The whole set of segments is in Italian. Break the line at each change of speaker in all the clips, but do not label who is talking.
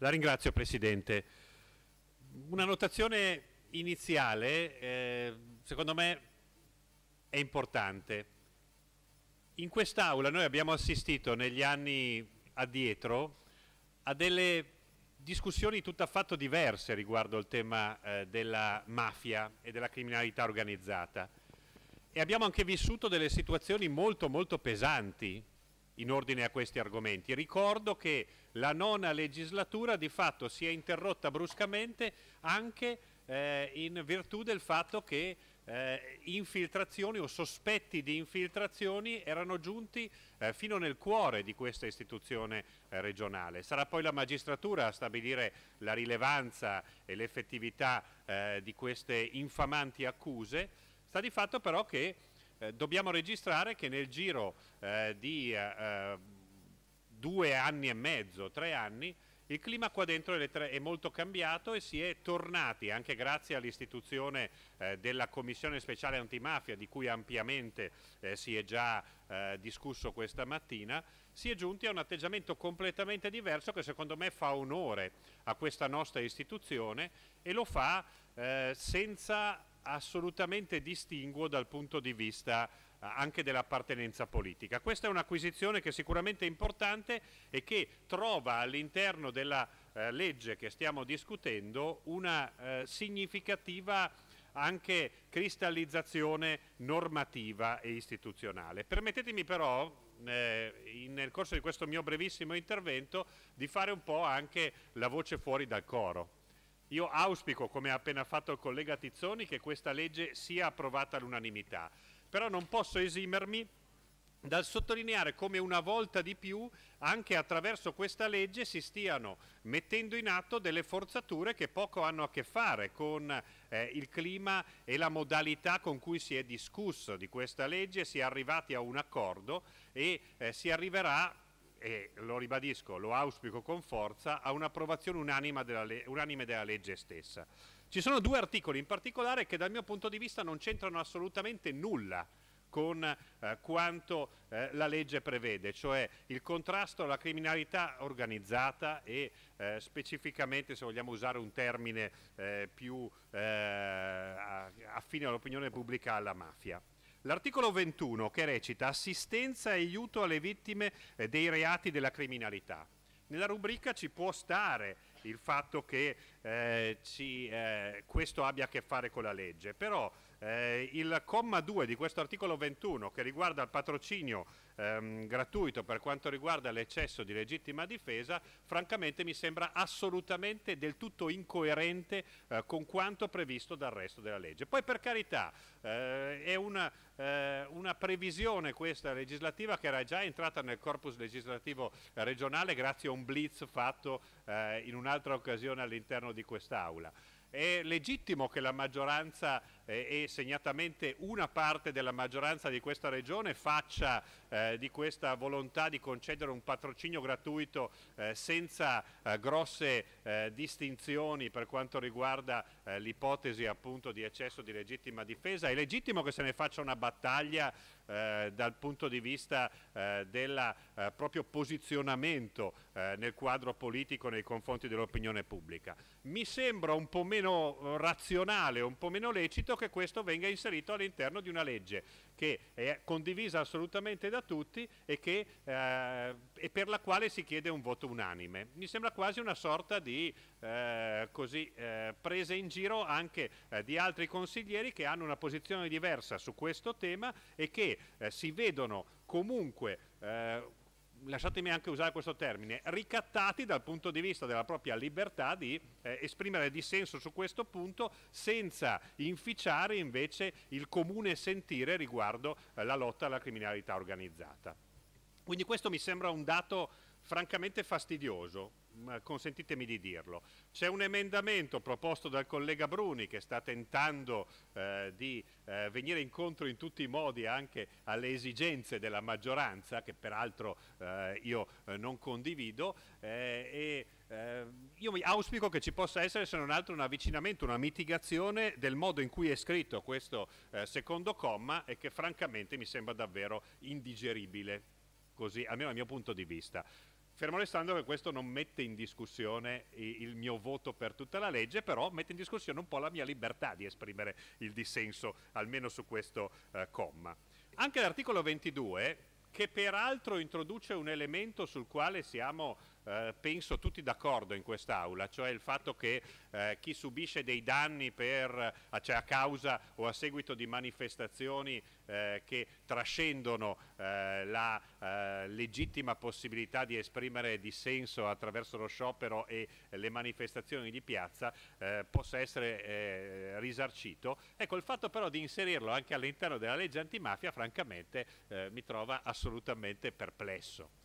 La ringrazio Presidente. Una notazione iniziale, eh, secondo me, è importante. In quest'Aula noi abbiamo assistito negli anni addietro a delle discussioni tutt'affatto diverse riguardo al tema eh, della mafia e della criminalità organizzata e abbiamo anche vissuto delle situazioni molto molto pesanti in ordine a questi argomenti. Ricordo che la nona legislatura di fatto si è interrotta bruscamente anche eh, in virtù del fatto che eh, infiltrazioni o sospetti di infiltrazioni erano giunti eh, fino nel cuore di questa istituzione eh, regionale. Sarà poi la magistratura a stabilire la rilevanza e l'effettività eh, di queste infamanti accuse. Sta di fatto però che eh, dobbiamo registrare che nel giro eh, di eh, eh, due anni e mezzo, tre anni, il clima qua dentro è molto cambiato e si è tornati, anche grazie all'istituzione eh, della Commissione Speciale Antimafia, di cui ampiamente eh, si è già eh, discusso questa mattina, si è giunti a un atteggiamento completamente diverso che secondo me fa onore a questa nostra istituzione e lo fa eh, senza assolutamente distinguo dal punto di vista eh, anche dell'appartenenza politica. Questa è un'acquisizione che sicuramente è importante e che trova all'interno della eh, legge che stiamo discutendo una eh, significativa anche cristallizzazione normativa e istituzionale. Permettetemi però, eh, in, nel corso di questo mio brevissimo intervento, di fare un po' anche la voce fuori dal coro io auspico, come ha appena fatto il collega Tizzoni, che questa legge sia approvata all'unanimità, però non posso esimermi dal sottolineare come una volta di più anche attraverso questa legge si stiano mettendo in atto delle forzature che poco hanno a che fare con eh, il clima e la modalità con cui si è discusso di questa legge, si è arrivati a un accordo e eh, si arriverà e lo ribadisco, lo auspico con forza, a un'approvazione unanime della, unanime della legge stessa. Ci sono due articoli in particolare che dal mio punto di vista non c'entrano assolutamente nulla con eh, quanto eh, la legge prevede, cioè il contrasto alla criminalità organizzata e eh, specificamente, se vogliamo usare un termine eh, più eh, affine all'opinione pubblica, alla mafia. L'articolo 21 che recita assistenza e aiuto alle vittime eh, dei reati della criminalità. Nella rubrica ci può stare il fatto che eh, ci, eh, questo abbia a che fare con la legge, però eh, il comma 2 di questo articolo 21 che riguarda il patrocinio ehm, gratuito per quanto riguarda l'eccesso di legittima difesa, francamente mi sembra assolutamente del tutto incoerente eh, con quanto previsto dal resto della legge. Poi per carità eh, è una, eh, una, previsione questa legislativa che era già entrata nel corpus legislativo regionale grazie a un blitz fatto eh, in un'altra occasione all'interno di di quest'Aula. È legittimo che la maggioranza eh, e segnatamente una parte della maggioranza di questa regione faccia eh, di questa volontà di concedere un patrocinio gratuito eh, senza eh, grosse eh, distinzioni per quanto riguarda eh, l'ipotesi appunto di eccesso di legittima difesa. È legittimo che se ne faccia una battaglia dal punto di vista del proprio posizionamento nel quadro politico nei confronti dell'opinione pubblica. Mi sembra un po' meno meno eh, razionale, un po' meno lecito che questo venga inserito all'interno di una legge che è condivisa assolutamente da tutti e, che, eh, e per la quale si chiede un voto unanime. Mi sembra quasi una sorta di eh, così, eh, presa in giro anche eh, di altri consiglieri che hanno una posizione diversa su questo tema e che eh, si vedono comunque lasciatemi anche usare questo termine, ricattati dal punto di vista della propria libertà di eh, esprimere dissenso su questo punto senza inficiare invece il comune sentire riguardo eh, la lotta alla criminalità organizzata. Quindi questo mi sembra un dato francamente fastidioso, consentitemi di dirlo. C'è un emendamento proposto dal collega Bruni che sta tentando eh, di eh, venire incontro in tutti i modi anche alle esigenze della maggioranza, che peraltro eh, io eh, non condivido, eh, e eh, io mi auspico che ci possa essere se non altro un avvicinamento, una mitigazione del modo in cui è scritto questo secondo comma e che francamente mi sembra davvero indigeribile così, almeno dal mio punto di vista. Fermo restando che questo non mette in discussione il mio voto per tutta la legge, però mette in discussione un po' la mia libertà di esprimere il dissenso, almeno su questo eh, comma. Anche l'articolo 22, che peraltro introduce un elemento sul quale siamo eh, penso tutti d'accordo in quest'Aula, cioè il fatto che eh, chi subisce dei danni per, eh, cioè a causa o a seguito di manifestazioni eh, che trascendono eh, la legittima possibilità di esprimere dissenso attraverso lo sciopero e le manifestazioni di piazza possa essere risarcito. Ecco, il fatto però di inserirlo anche all'interno della legge antimafia francamente mi trova assolutamente perplesso.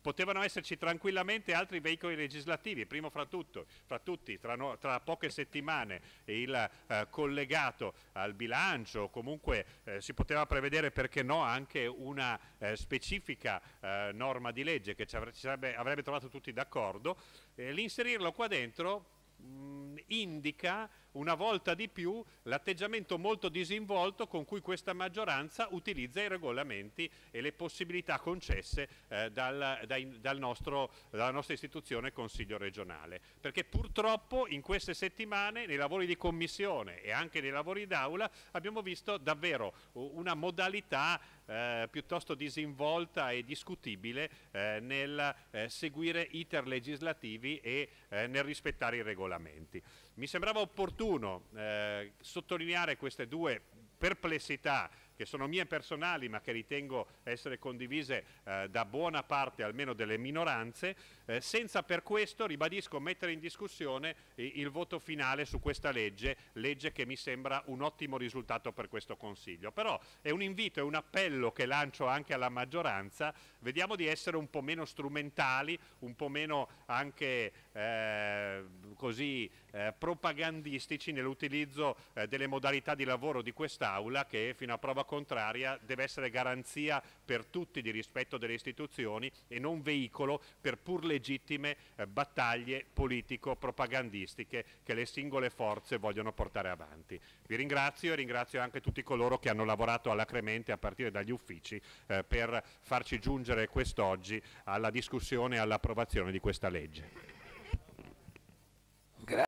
Potevano esserci tranquillamente altri veicoli legislativi, primo fra, tutto, fra tutti, tra, no, tra, poche settimane il eh, collegato al bilancio, comunque eh, si poteva prevedere perché no anche una eh, specifica eh, norma di legge che ci, avre ci avrebbe, avrebbe, trovato tutti d'accordo, eh, l'inserirlo qua dentro mh, mm, indica una volta di più l'atteggiamento molto disinvolto con cui questa maggioranza utilizza i regolamenti e le possibilità concesse eh, dal, dai, dal nostro, dalla nostra istituzione Consiglio regionale. Perché purtroppo in queste settimane, nei lavori di commissione e anche nei lavori d'aula, abbiamo visto davvero una modalità eh, piuttosto disinvolta e discutibile eh, nel eh, seguire iter legislativi e eh, nel rispettare i regolamenti. Mi sembrava opportuno eh, sottolineare queste due perplessità che sono mie personali ma che ritengo essere condivise eh, da buona parte almeno delle minoranze, eh, senza per questo, ribadisco, mettere in discussione il voto finale su questa legge, legge che mi sembra un ottimo risultato per questo Consiglio. Però è un invito, è un appello che lancio anche alla maggioranza, vediamo di essere un po' meno strumentali, un po' meno anche eh, così eh, propagandistici nell'utilizzo eh, delle modalità di lavoro di quest'Aula che fino a prova contraria deve essere garanzia per tutti di rispetto delle istituzioni e non veicolo per pur legittime eh, battaglie politico-propagandistiche che le singole forze vogliono portare avanti. Vi ringrazio e ringrazio anche tutti coloro che hanno lavorato alacremente a partire dagli uffici eh, per farci giungere quest'oggi alla discussione e all'approvazione di questa legge.